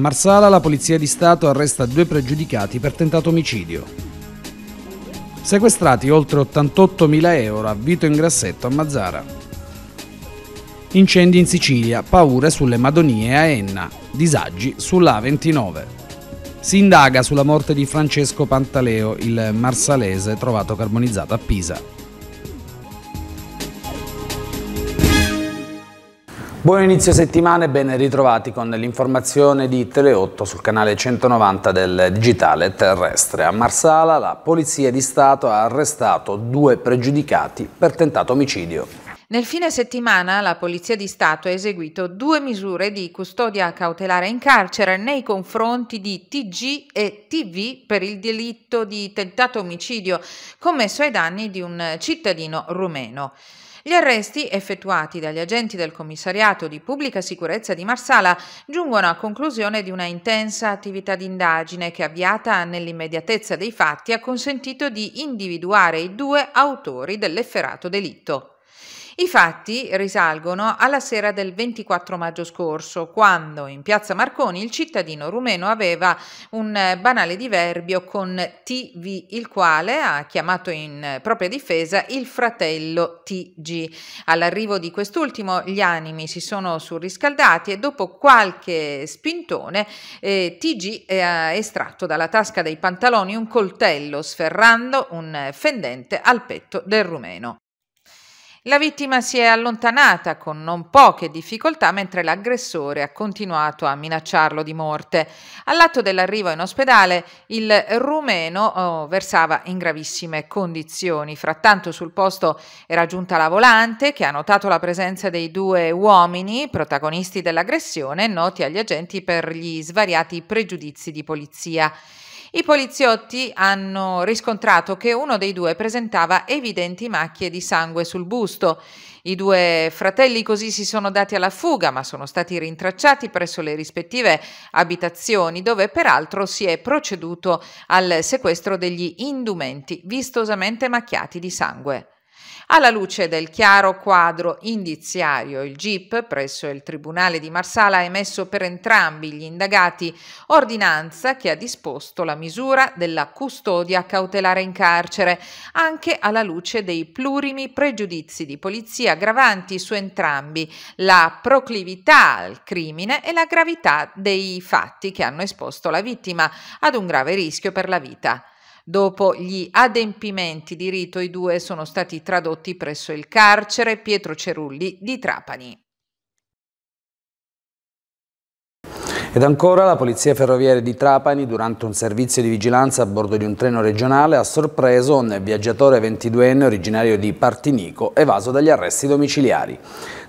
Marsala la Polizia di Stato arresta due pregiudicati per tentato omicidio. Sequestrati oltre 88.000 euro a Vito grassetto a Mazzara. Incendi in Sicilia, paure sulle Madonie a Enna, disagi sulla A29. Si indaga sulla morte di Francesco Pantaleo, il marsalese trovato carbonizzato a Pisa. Buon inizio settimana e ben ritrovati con l'informazione di Tele8 sul canale 190 del Digitale Terrestre. A Marsala la Polizia di Stato ha arrestato due pregiudicati per tentato omicidio. Nel fine settimana la Polizia di Stato ha eseguito due misure di custodia cautelare in carcere nei confronti di TG e TV per il delitto di tentato omicidio commesso ai danni di un cittadino rumeno. Gli arresti effettuati dagli agenti del commissariato di pubblica sicurezza di Marsala giungono a conclusione di una intensa attività d'indagine che avviata nell'immediatezza dei fatti ha consentito di individuare i due autori dell'efferato delitto. I fatti risalgono alla sera del 24 maggio scorso, quando in piazza Marconi il cittadino rumeno aveva un banale diverbio con TV, il quale ha chiamato in propria difesa il fratello TG. All'arrivo di quest'ultimo gli animi si sono surriscaldati e dopo qualche spintone eh, TG ha eh, estratto dalla tasca dei pantaloni un coltello sferrando un fendente al petto del rumeno. La vittima si è allontanata con non poche difficoltà mentre l'aggressore ha continuato a minacciarlo di morte. All'atto dell'arrivo in ospedale il rumeno oh, versava in gravissime condizioni. Frattanto sul posto era giunta la volante che ha notato la presenza dei due uomini protagonisti dell'aggressione noti agli agenti per gli svariati pregiudizi di polizia. I poliziotti hanno riscontrato che uno dei due presentava evidenti macchie di sangue sul busto. I due fratelli così si sono dati alla fuga, ma sono stati rintracciati presso le rispettive abitazioni, dove peraltro si è proceduto al sequestro degli indumenti vistosamente macchiati di sangue. Alla luce del chiaro quadro indiziario, il GIP presso il Tribunale di Marsala ha emesso per entrambi gli indagati ordinanza che ha disposto la misura della custodia cautelare in carcere, anche alla luce dei plurimi pregiudizi di polizia aggravanti su entrambi la proclività al crimine e la gravità dei fatti che hanno esposto la vittima ad un grave rischio per la vita. Dopo gli adempimenti di rito i due sono stati tradotti presso il carcere Pietro Cerulli di Trapani. Ed ancora la Polizia Ferroviaria di Trapani, durante un servizio di vigilanza a bordo di un treno regionale, ha sorpreso un viaggiatore 22enne originario di Partinico, evaso dagli arresti domiciliari.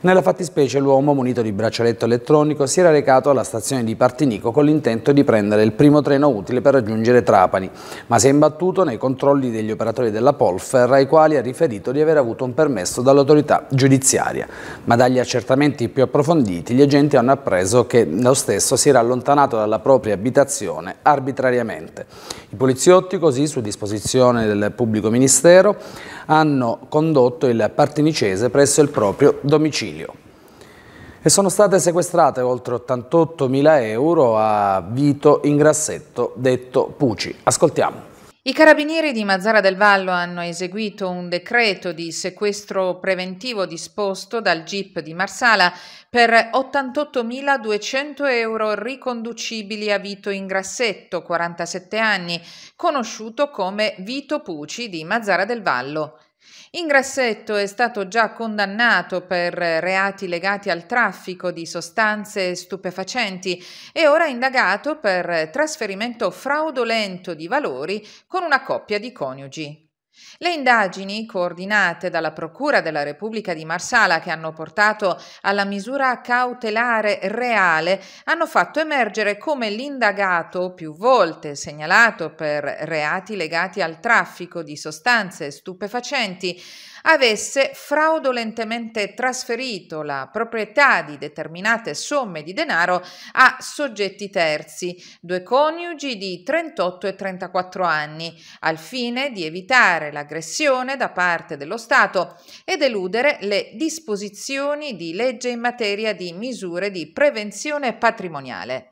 Nella fattispecie l'uomo, munito di braccialetto elettronico, si era recato alla stazione di Partinico con l'intento di prendere il primo treno utile per raggiungere Trapani, ma si è imbattuto nei controlli degli operatori della Polfer, ai quali ha riferito di aver avuto un permesso dall'autorità giudiziaria. Ma dagli accertamenti più approfonditi gli agenti hanno appreso che lo stesso si era allontanato dalla propria abitazione arbitrariamente. I poliziotti così, su disposizione del pubblico ministero, hanno condotto il partenicese presso il proprio domicilio. E sono state sequestrate oltre 88 mila euro a Vito in grassetto, detto Pucci. Ascoltiamo. I carabinieri di Mazzara del Vallo hanno eseguito un decreto di sequestro preventivo disposto dal GIP di Marsala per 88.200 euro riconducibili a Vito Ingrassetto, 47 anni, conosciuto come Vito Pucci di Mazzara del Vallo. In grassetto è stato già condannato per reati legati al traffico di sostanze stupefacenti e ora indagato per trasferimento fraudolento di valori con una coppia di coniugi. Le indagini, coordinate dalla Procura della Repubblica di Marsala, che hanno portato alla misura cautelare reale, hanno fatto emergere come l'indagato, più volte segnalato per reati legati al traffico di sostanze stupefacenti, avesse fraudolentemente trasferito la proprietà di determinate somme di denaro a soggetti terzi, due coniugi di 38 e 34 anni, al fine di evitare l'aggressione da parte dello Stato ed eludere le disposizioni di legge in materia di misure di prevenzione patrimoniale.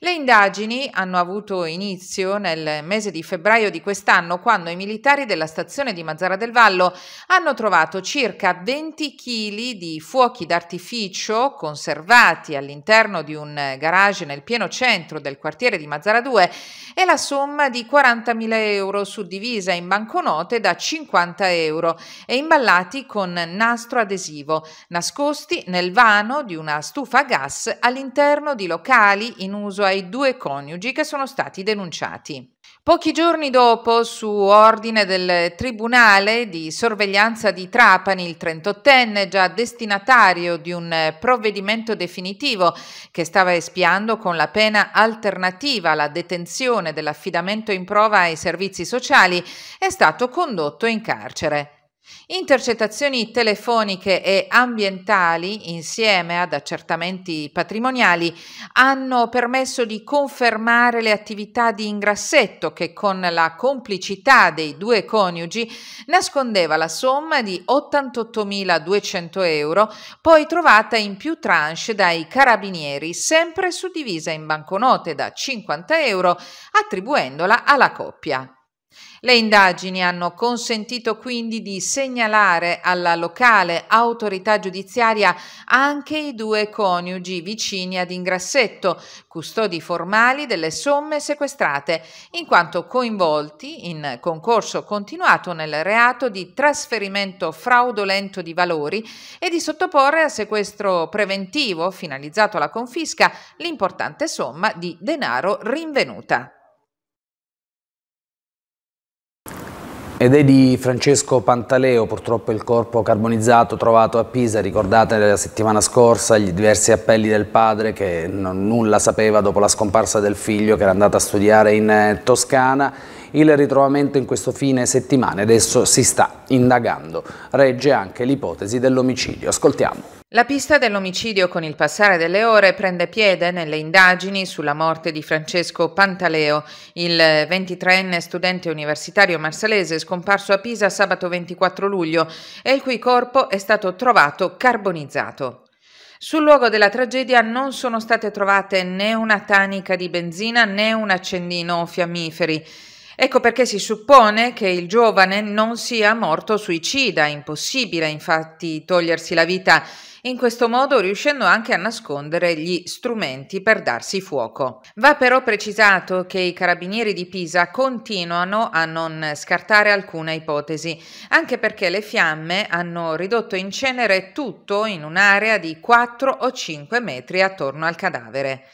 Le indagini hanno avuto inizio nel mese di febbraio di quest'anno quando i militari della stazione di Mazzara del Vallo hanno trovato circa 20 kg di fuochi d'artificio conservati all'interno di un garage nel pieno centro del quartiere di Mazzara 2 e la somma di 40.000 euro suddivisa in banconote da 50 euro e imballati con nastro adesivo, nascosti nel vano di una stufa a gas all'interno di locali in uso ai due coniugi che sono stati denunciati. Pochi giorni dopo, su ordine del Tribunale di sorveglianza di Trapani, il 38enne, già destinatario di un provvedimento definitivo che stava espiando con la pena alternativa alla detenzione dell'affidamento in prova ai servizi sociali, è stato condotto in carcere. Intercettazioni telefoniche e ambientali, insieme ad accertamenti patrimoniali, hanno permesso di confermare le attività di Ingrassetto che con la complicità dei due coniugi nascondeva la somma di 88.200 euro, poi trovata in più tranche dai carabinieri, sempre suddivisa in banconote da 50 euro, attribuendola alla coppia. Le indagini hanno consentito quindi di segnalare alla locale autorità giudiziaria anche i due coniugi vicini ad Ingrassetto, custodi formali delle somme sequestrate, in quanto coinvolti in concorso continuato nel reato di trasferimento fraudolento di valori e di sottoporre a sequestro preventivo finalizzato alla confisca l'importante somma di denaro rinvenuta. Ed è di Francesco Pantaleo, purtroppo il corpo carbonizzato trovato a Pisa, ricordate la settimana scorsa gli diversi appelli del padre che non, nulla sapeva dopo la scomparsa del figlio che era andato a studiare in eh, Toscana, il ritrovamento in questo fine settimana adesso si sta indagando, regge anche l'ipotesi dell'omicidio. Ascoltiamo. La pista dell'omicidio con il passare delle ore prende piede nelle indagini sulla morte di Francesco Pantaleo, il 23enne studente universitario marsalese scomparso a Pisa sabato 24 luglio e il cui corpo è stato trovato carbonizzato. Sul luogo della tragedia non sono state trovate né una tanica di benzina né un accendino o fiammiferi. Ecco perché si suppone che il giovane non sia morto suicida, impossibile infatti togliersi la vita in questo modo riuscendo anche a nascondere gli strumenti per darsi fuoco. Va però precisato che i carabinieri di Pisa continuano a non scartare alcuna ipotesi, anche perché le fiamme hanno ridotto in cenere tutto in un'area di 4 o 5 metri attorno al cadavere.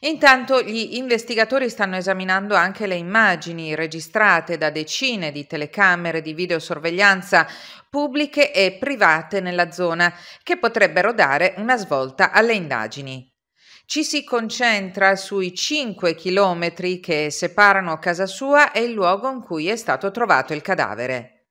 Intanto gli investigatori stanno esaminando anche le immagini registrate da decine di telecamere di videosorveglianza pubbliche e private nella zona che potrebbero dare una svolta alle indagini. Ci si concentra sui 5 chilometri che separano casa sua e il luogo in cui è stato trovato il cadavere.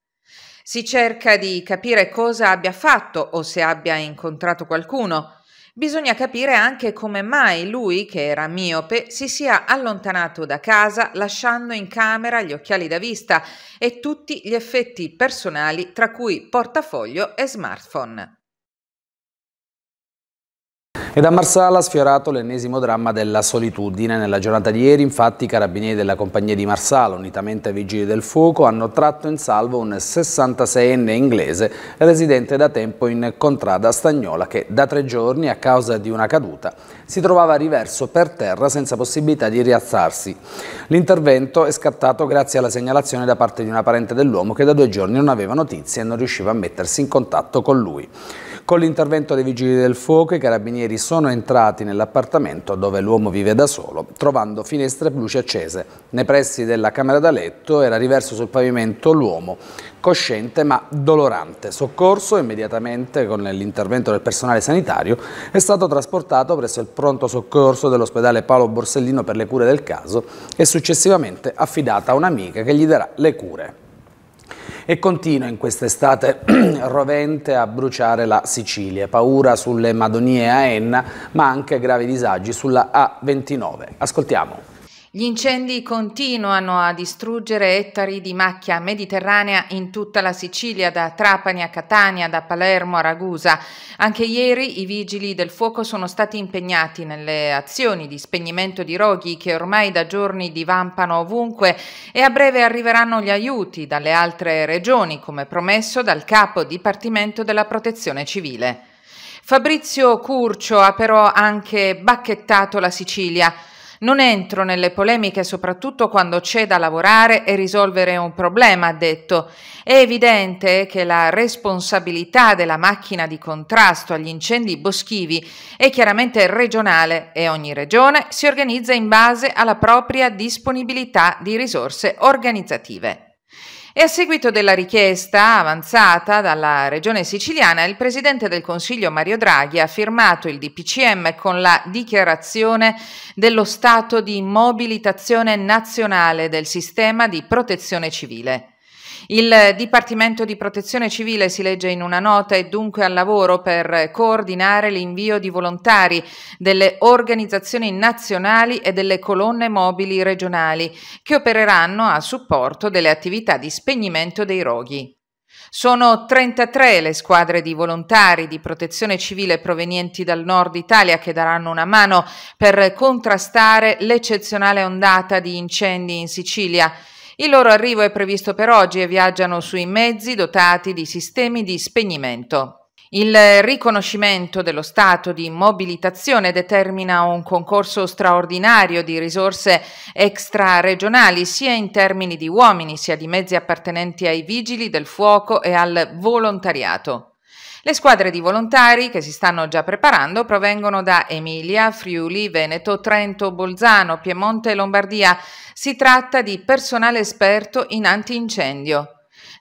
Si cerca di capire cosa abbia fatto o se abbia incontrato qualcuno. Bisogna capire anche come mai lui, che era miope, si sia allontanato da casa lasciando in camera gli occhiali da vista e tutti gli effetti personali tra cui portafoglio e smartphone. E da Marsala ha sfiorato l'ennesimo dramma della solitudine. Nella giornata di ieri, infatti, i carabinieri della compagnia di Marsala, unitamente ai vigili del fuoco, hanno tratto in salvo un 66enne inglese residente da tempo in contrada stagnola che da tre giorni, a causa di una caduta, si trovava riverso per terra senza possibilità di rialzarsi. L'intervento è scattato grazie alla segnalazione da parte di una parente dell'uomo che da due giorni non aveva notizie e non riusciva a mettersi in contatto con lui. Con l'intervento dei vigili del fuoco i carabinieri sono entrati nell'appartamento dove l'uomo vive da solo, trovando finestre e luci accese. Nei pressi della camera da letto era riverso sul pavimento l'uomo, cosciente ma dolorante. Soccorso immediatamente con l'intervento del personale sanitario è stato trasportato presso il pronto soccorso dell'ospedale Paolo Borsellino per le cure del caso e successivamente affidata a un'amica che gli darà le cure. E continua in quest'estate rovente a bruciare la Sicilia. Paura sulle Madonie a Enna, ma anche gravi disagi sulla A29. Ascoltiamo. Gli incendi continuano a distruggere ettari di macchia mediterranea in tutta la Sicilia, da Trapani a Catania, da Palermo a Ragusa. Anche ieri i vigili del fuoco sono stati impegnati nelle azioni di spegnimento di roghi che ormai da giorni divampano ovunque e a breve arriveranno gli aiuti dalle altre regioni, come promesso dal capo Dipartimento della Protezione Civile. Fabrizio Curcio ha però anche bacchettato la Sicilia. Non entro nelle polemiche soprattutto quando c'è da lavorare e risolvere un problema, ha detto. È evidente che la responsabilità della macchina di contrasto agli incendi boschivi è chiaramente regionale e ogni regione si organizza in base alla propria disponibilità di risorse organizzative e a seguito della richiesta avanzata dalla Regione siciliana, il Presidente del Consiglio Mario Draghi ha firmato il DPCM con la dichiarazione dello stato di mobilitazione nazionale del sistema di protezione civile. Il Dipartimento di Protezione Civile si legge in una nota è dunque al lavoro per coordinare l'invio di volontari delle organizzazioni nazionali e delle colonne mobili regionali che opereranno a supporto delle attività di spegnimento dei roghi. Sono 33 le squadre di volontari di protezione civile provenienti dal nord Italia che daranno una mano per contrastare l'eccezionale ondata di incendi in Sicilia. Il loro arrivo è previsto per oggi e viaggiano sui mezzi dotati di sistemi di spegnimento. Il riconoscimento dello stato di mobilitazione determina un concorso straordinario di risorse extra-regionali, sia in termini di uomini sia di mezzi appartenenti ai vigili del fuoco e al volontariato. Le squadre di volontari che si stanno già preparando provengono da Emilia, Friuli, Veneto, Trento, Bolzano, Piemonte e Lombardia. Si tratta di personale esperto in antincendio.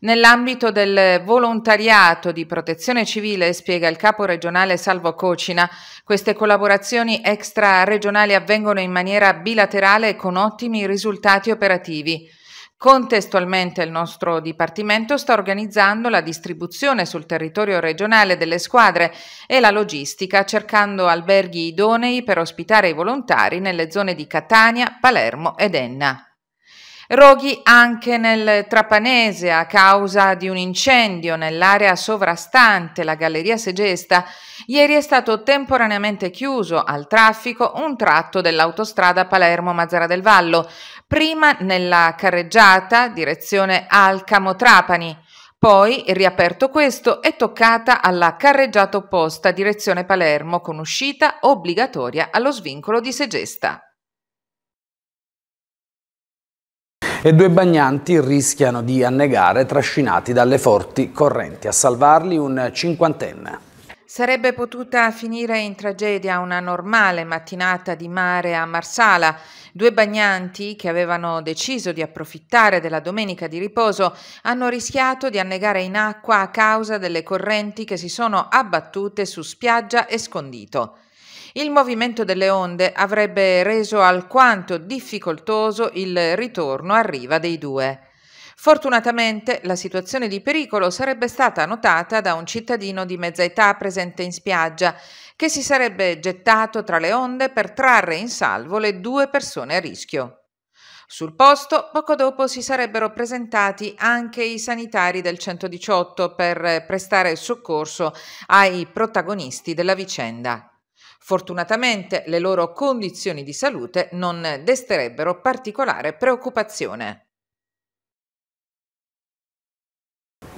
Nell'ambito del volontariato di protezione civile, spiega il capo regionale Salvo Cocina, queste collaborazioni extra regionali avvengono in maniera bilaterale con ottimi risultati operativi. Contestualmente il nostro Dipartimento sta organizzando la distribuzione sul territorio regionale delle squadre e la logistica cercando alberghi idonei per ospitare i volontari nelle zone di Catania, Palermo ed Enna. Roghi anche nel Trapanese a causa di un incendio nell'area sovrastante la Galleria Segesta. Ieri è stato temporaneamente chiuso al traffico un tratto dell'autostrada Palermo-Mazzara del Vallo, prima nella carreggiata direzione Alcamo-Trapani. Poi, riaperto questo, è toccata alla carreggiata opposta direzione Palermo con uscita obbligatoria allo svincolo di Segesta. e due bagnanti rischiano di annegare trascinati dalle forti correnti. A salvarli un cinquantenne. Sarebbe potuta finire in tragedia una normale mattinata di mare a Marsala. Due bagnanti che avevano deciso di approfittare della domenica di riposo hanno rischiato di annegare in acqua a causa delle correnti che si sono abbattute su spiaggia e scondito il movimento delle onde avrebbe reso alquanto difficoltoso il ritorno a riva dei due. Fortunatamente la situazione di pericolo sarebbe stata notata da un cittadino di mezza età presente in spiaggia, che si sarebbe gettato tra le onde per trarre in salvo le due persone a rischio. Sul posto, poco dopo, si sarebbero presentati anche i sanitari del 118 per prestare soccorso ai protagonisti della vicenda. Fortunatamente le loro condizioni di salute non desterebbero particolare preoccupazione.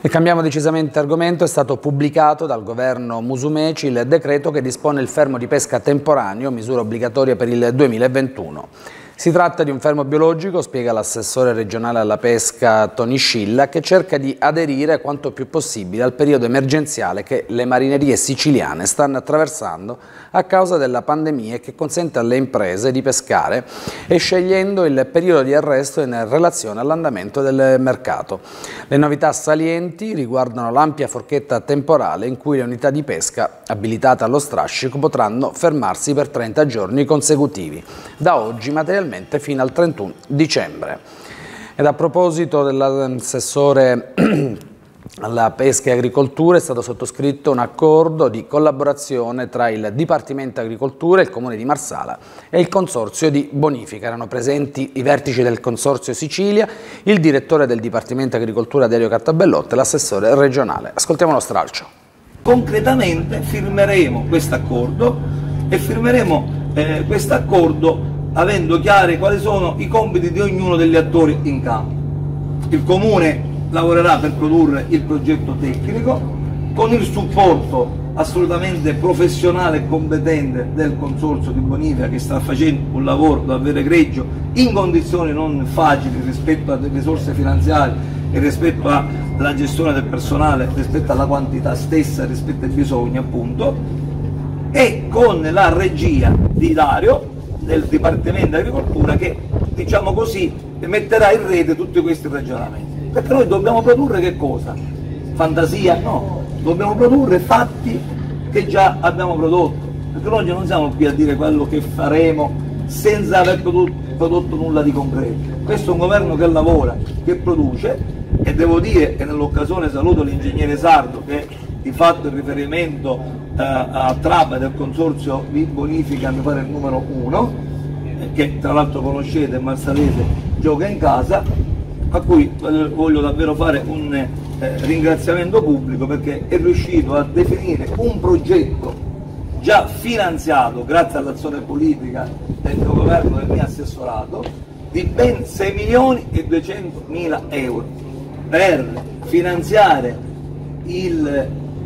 E cambiamo decisamente argomento, è stato pubblicato dal governo Musumeci il decreto che dispone il fermo di pesca temporaneo, misura obbligatoria per il 2021. Si tratta di un fermo biologico, spiega l'assessore regionale alla pesca Tony Scilla, che cerca di aderire quanto più possibile al periodo emergenziale che le marinerie siciliane stanno attraversando a causa della pandemia e che consente alle imprese di pescare e scegliendo il periodo di arresto in relazione all'andamento del mercato. Le novità salienti riguardano l'ampia forchetta temporale in cui le unità di pesca abilitate allo strascico potranno fermarsi per 30 giorni consecutivi, da oggi materialmente fino al 31 dicembre. Ed a proposito dell'assessore alla pesca e agricoltura è stato sottoscritto un accordo di collaborazione tra il Dipartimento Agricoltura, il Comune di Marsala e il Consorzio di Bonifica. Erano presenti i vertici del Consorzio Sicilia, il direttore del Dipartimento Agricoltura Delio Cattabellotta e l'assessore regionale. Ascoltiamo lo stralcio. Concretamente firmeremo questo accordo e firmeremo eh, questo accordo avendo chiare quali sono i compiti di ognuno degli attori in campo. Il Comune lavorerà per produrre il progetto tecnico con il supporto assolutamente professionale e competente del Consorzio di Bonifica che sta facendo un lavoro davvero egregio in condizioni non facili rispetto alle risorse finanziarie e rispetto alla gestione del personale, rispetto alla quantità stessa, rispetto ai bisogni appunto e con la regia di Dario del Dipartimento di Agricoltura che diciamo così metterà in rete tutti questi ragionamenti. Perché noi dobbiamo produrre che cosa? Fantasia? No, dobbiamo produrre fatti che già abbiamo prodotto. Perché noi non siamo qui a dire quello che faremo senza aver prodotto nulla di concreto. Questo è un governo che lavora, che produce e devo dire che nell'occasione saluto l'ingegnere Sardo che di fatto il riferimento eh, a Trab del consorzio di bonifica, mi pare il numero uno, che tra l'altro conoscete, Marsalese gioca in casa a cui eh, voglio davvero fare un eh, ringraziamento pubblico perché è riuscito a definire un progetto già finanziato grazie all'azione politica del mio governo e del mio assessorato di ben 6 milioni e 200 mila euro per finanziare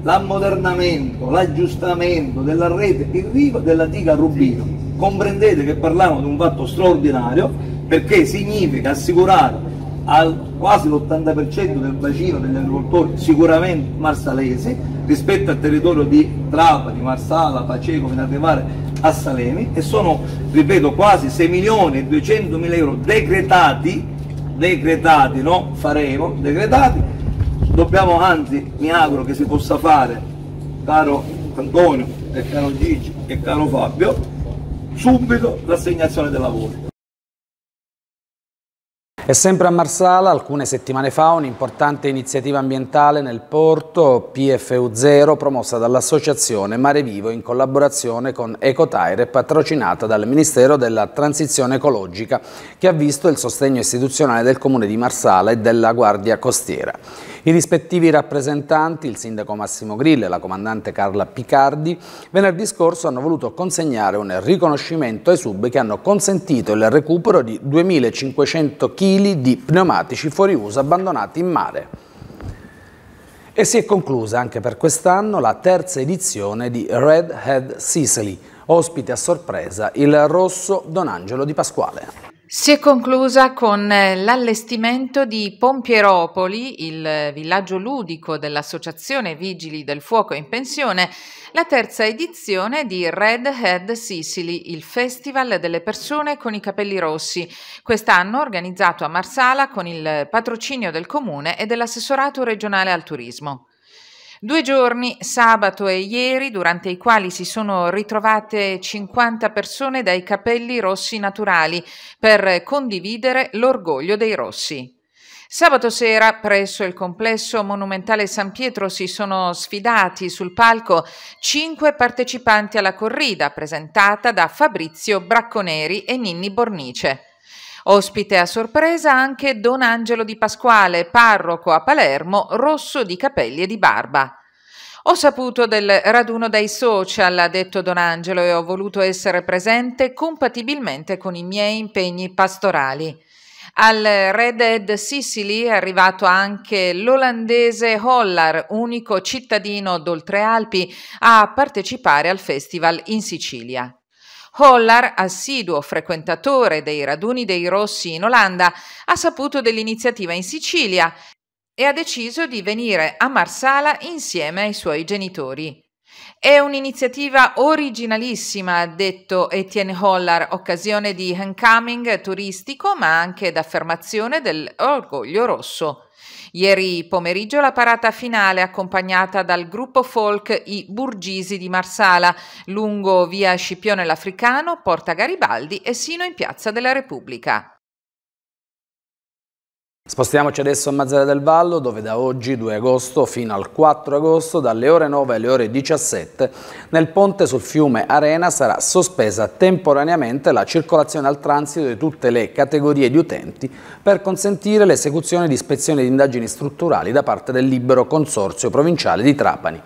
l'ammodernamento, l'aggiustamento della rete in della diga Rubino. Comprendete che parliamo di un fatto straordinario perché significa assicurare al quasi l'80% del bacino degli agricoltori sicuramente marsalesi, rispetto al territorio di Trapani, Marsala, Paceco, fino ad arrivare a Salemi e sono, ripeto, quasi 6 milioni e 200 mila euro decretati, decretati, no? Faremo, decretati, dobbiamo anzi, mi auguro che si possa fare, caro Antonio e caro Gigi e caro Fabio, subito l'assegnazione dei lavori. E sempre a Marsala, alcune settimane fa, un'importante iniziativa ambientale nel porto PFU0 promossa dall'Associazione Mare Vivo in collaborazione con Ecotire e patrocinata dal Ministero della Transizione Ecologica che ha visto il sostegno istituzionale del Comune di Marsala e della Guardia Costiera. I rispettivi rappresentanti, il sindaco Massimo Grille e la comandante Carla Picardi, venerdì scorso hanno voluto consegnare un riconoscimento ai sub che hanno consentito il recupero di 2.500 kg di pneumatici fuori uso abbandonati in mare. E si è conclusa anche per quest'anno la terza edizione di Red Head Sicily, ospite a sorpresa il rosso Don Angelo di Pasquale. Si è conclusa con eh, l'allestimento di Pompieropoli, il villaggio ludico dell'Associazione Vigili del Fuoco in Pensione, la terza edizione di Red Head Sicily, il festival delle persone con i capelli rossi, quest'anno organizzato a Marsala con il patrocinio del comune e dell'assessorato regionale al turismo. Due giorni, sabato e ieri, durante i quali si sono ritrovate 50 persone dai capelli rossi naturali per condividere l'orgoglio dei rossi. Sabato sera presso il complesso monumentale San Pietro si sono sfidati sul palco cinque partecipanti alla corrida presentata da Fabrizio Bracconeri e Ninni Bornice. Ospite a sorpresa anche Don Angelo di Pasquale, parroco a Palermo, rosso di capelli e di barba. Ho saputo del raduno dai social, ha detto Don Angelo, e ho voluto essere presente compatibilmente con i miei impegni pastorali. Al Red Dead Sicily è arrivato anche l'olandese Hollar, unico cittadino d'Oltrealpi, a partecipare al festival in Sicilia. Hollar, assiduo frequentatore dei raduni dei Rossi in Olanda, ha saputo dell'iniziativa in Sicilia e ha deciso di venire a Marsala insieme ai suoi genitori. È un'iniziativa originalissima, ha detto Etienne Hollar, occasione di homecoming turistico ma anche d'affermazione dell'orgoglio rosso. Ieri pomeriggio la parata finale accompagnata dal gruppo folk I Burgisi di Marsala lungo via Scipione l'Africano, Porta Garibaldi e sino in Piazza della Repubblica. Spostiamoci adesso a Mazzara del Vallo dove da oggi 2 agosto fino al 4 agosto dalle ore 9 alle ore 17 nel ponte sul fiume Arena sarà sospesa temporaneamente la circolazione al transito di tutte le categorie di utenti per consentire l'esecuzione di ispezioni di indagini strutturali da parte del libero consorzio provinciale di Trapani.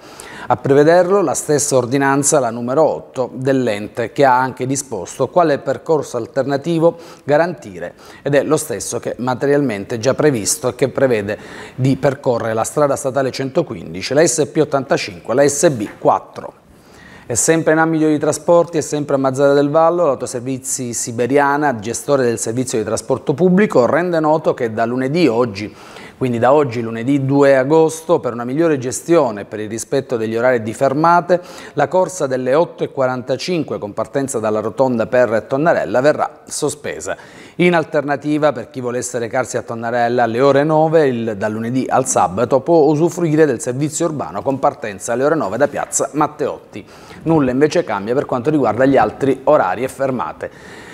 A prevederlo la stessa ordinanza, la numero 8, dell'ente, che ha anche disposto quale percorso alternativo garantire ed è lo stesso che materialmente già previsto e che prevede di percorrere la strada statale 115, la SP85, la SB4. È sempre in ambito di trasporti, è sempre a Mazzara del Vallo, l'autoservizi siberiana, gestore del servizio di trasporto pubblico, rende noto che da lunedì oggi quindi da oggi lunedì 2 agosto per una migliore gestione e per il rispetto degli orari di fermate la corsa delle 8.45 con partenza dalla rotonda per Tonnarella verrà sospesa. In alternativa per chi volesse recarsi a Tonnarella alle ore 9 il, dal lunedì al sabato può usufruire del servizio urbano con partenza alle ore 9 da piazza Matteotti. Nulla invece cambia per quanto riguarda gli altri orari e fermate.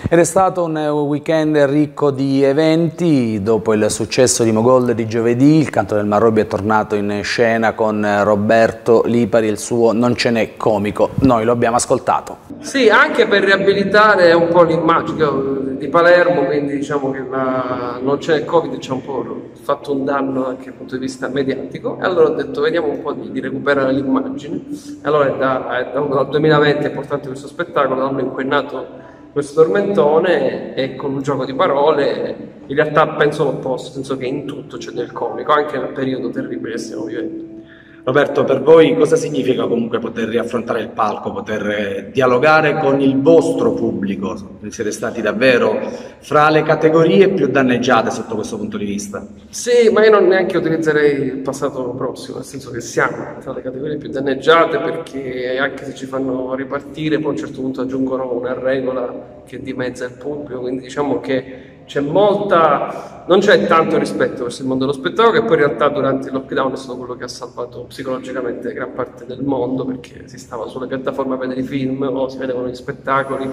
Ed è stato eh, un weekend ricco di eventi, dopo il successo di Mogold di giovedì il canto del Marrobbi è tornato in scena con eh, Roberto Lipari il suo Non ce n'è comico, noi lo abbiamo ascoltato. Sì, anche per riabilitare un po' l'immagine di Palermo, quindi diciamo che la... Non c'è il Covid, ci diciamo, ha un po' fatto un danno anche dal punto di vista mediatico e allora ho detto vediamo un po' di, di recuperare l'immagine. Allora è da, è da, dal 2020 è importante questo spettacolo, l'anno in cui è nato questo tormentone è con un gioco di parole, in realtà penso l'opposto, nel senso che in tutto, c'è del comico, anche nel periodo terribile che stiamo vivendo. Roberto, per voi cosa significa comunque poter riaffrontare il palco, poter eh, dialogare con il vostro pubblico? Siete stati davvero fra le categorie più danneggiate sotto questo punto di vista? Sì, ma io non neanche utilizzerei il passato prossimo, nel senso che siamo tra le categorie più danneggiate perché anche se ci fanno ripartire poi a un certo punto aggiungono una regola che dimezza il pubblico, quindi diciamo che c'è molta, non c'è tanto rispetto verso il mondo dello spettacolo, che poi in realtà durante il lockdown è stato quello che ha salvato psicologicamente gran parte del mondo, perché si stava sulla piattaforma a vedere i film o si vedevano gli spettacoli,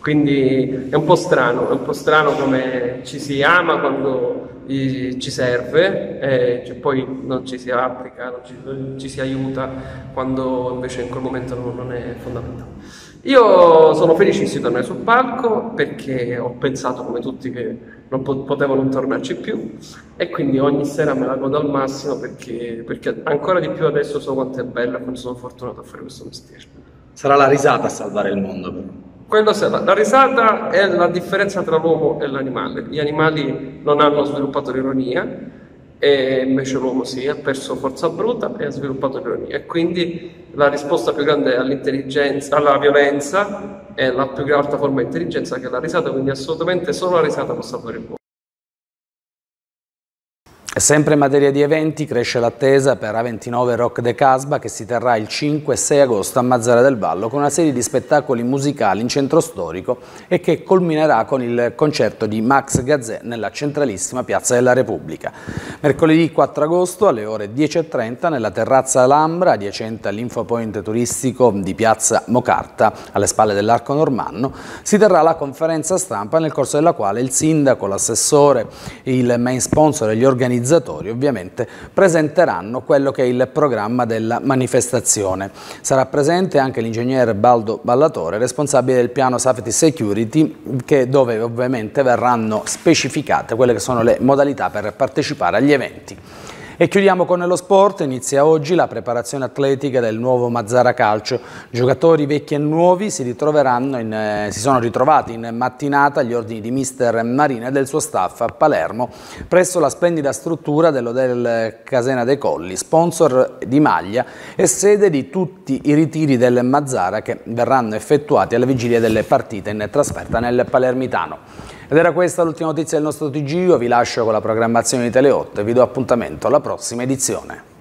quindi è un po' strano, è un po' strano come ci si ama quando ci serve e cioè poi non ci si applica, non ci, non ci si aiuta quando invece in quel momento non, non è fondamentale. Io sono felicissimo di tornare sul palco perché ho pensato come tutti che non potevo non tornarci più e quindi ogni sera me la godo al massimo perché, perché ancora di più adesso so quanto è bella e quanto sono fortunato a fare questo mestiere. Sarà la risata a salvare il mondo però. Quello, la risata è la differenza tra l'uomo e l'animale. Gli animali non hanno sviluppato l'ironia, e invece l'uomo sì, ha perso forza bruta e ha sviluppato ironia. E quindi la risposta più grande all'intelligenza, alla violenza è la più alta forma di intelligenza che è la risata, quindi assolutamente solo la risata può salvare il mondo. Sempre in materia di eventi cresce l'attesa per A29 Rock de Casba che si terrà il 5 e 6 agosto a Mazzara del Vallo con una serie di spettacoli musicali in centro storico e che culminerà con il concerto di Max Gazzè nella centralissima Piazza della Repubblica. Mercoledì 4 agosto alle ore 10.30 nella terrazza Alhambra adiacente all'infopoint turistico di Piazza Mocarta alle spalle dell'Arco Normanno si terrà la conferenza stampa nel corso della quale il sindaco, l'assessore, il main sponsor e gli organizzatori organizzatori ovviamente presenteranno quello che è il programma della manifestazione. Sarà presente anche l'ingegnere Baldo Ballatore, responsabile del piano Safety Security, che, dove ovviamente verranno specificate quelle che sono le modalità per partecipare agli eventi. E chiudiamo con lo sport, inizia oggi la preparazione atletica del nuovo Mazzara Calcio. Giocatori vecchi e nuovi si, in, eh, si sono ritrovati in mattinata agli ordini di mister Marina e del suo staff a Palermo, presso la splendida struttura dell'Odel Casena dei Colli, sponsor di maglia e sede di tutti i ritiri del Mazzara che verranno effettuati alla vigilia delle partite in trasferta nel Palermitano. Ed era questa l'ultima notizia del nostro TG, io vi lascio con la programmazione di Tele8 e vi do appuntamento alla prossima edizione.